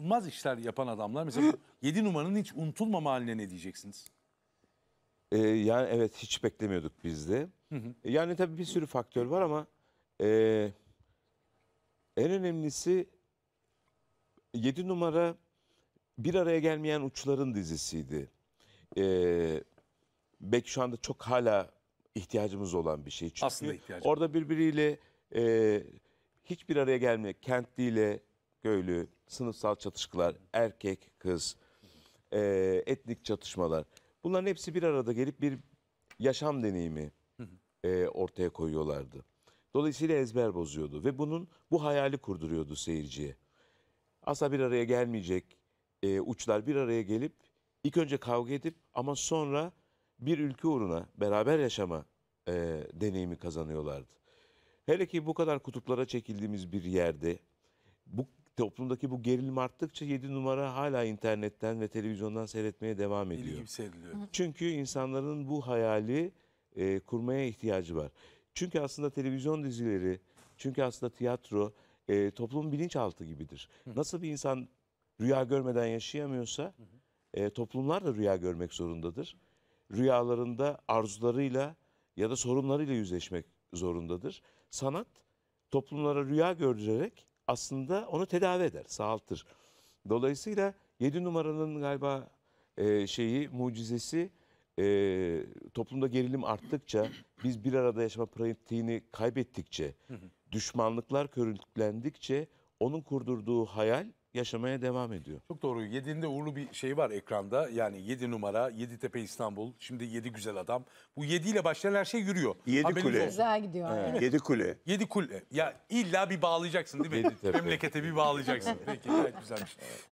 unutulmaz işler yapan adamlar. Mesela 7 numaranın hiç unutulmama haline ne diyeceksiniz? Ee, yani evet hiç beklemiyorduk biz de. Hı hı. Yani tabii bir sürü faktör var ama e, en önemlisi 7 numara bir araya gelmeyen uçların dizisiydi. Ee, belki şu anda çok hala ihtiyacımız olan bir şey. Çünkü Aslında ihtiyacımız. orada birbiriyle e, hiçbir araya gelmeyen Kentli Göylü, sınıfsal çatışkılar, erkek, kız, e, etnik çatışmalar. Bunların hepsi bir arada gelip bir yaşam deneyimi e, ortaya koyuyorlardı. Dolayısıyla ezber bozuyordu ve bunun bu hayali kurduruyordu seyirciye. Asla bir araya gelmeyecek e, uçlar bir araya gelip ilk önce kavga edip ama sonra bir ülke uğruna beraber yaşama e, deneyimi kazanıyorlardı. Hele ki bu kadar kutuplara çekildiğimiz bir yerde bu toplumdaki bu gerilim arttıkça 7 numara hala internetten ve televizyondan seyretmeye devam ediyor. gibi seyrediyor. Çünkü insanların bu hayali e, kurmaya ihtiyacı var. Çünkü aslında televizyon dizileri, çünkü aslında tiyatro e, toplumun bilinçaltı gibidir. Hı. Nasıl bir insan rüya görmeden yaşayamıyorsa hı hı. e, toplumlar da rüya görmek zorundadır. Rüyalarında arzularıyla ya da sorunlarıyla yüzleşmek zorundadır. Sanat toplumlara rüya gördürerek aslında onu tedavi eder, sağaltır. Dolayısıyla 7 numaranın galiba e, şeyi mucizesi e, toplumda gerilim arttıkça biz bir arada yaşama pratiğini kaybettikçe düşmanlıklar körüklendikçe onun kurdurduğu hayal yaşamaya devam ediyor. Çok doğru. 7'inde uğurlu bir şey var ekranda. Yani 7 numara, 7 Tepe İstanbul, şimdi 7 Güzel Adam. Bu 7 ile başlayan her şey yürüyor. 7 Kule. Güzel gidiyor. Evet. Yani. 7 Kule. 7 Kule. Ya illa bir bağlayacaksın değil mi? Memlekete bir bağlayacaksın. Peki gayet güzelmiş.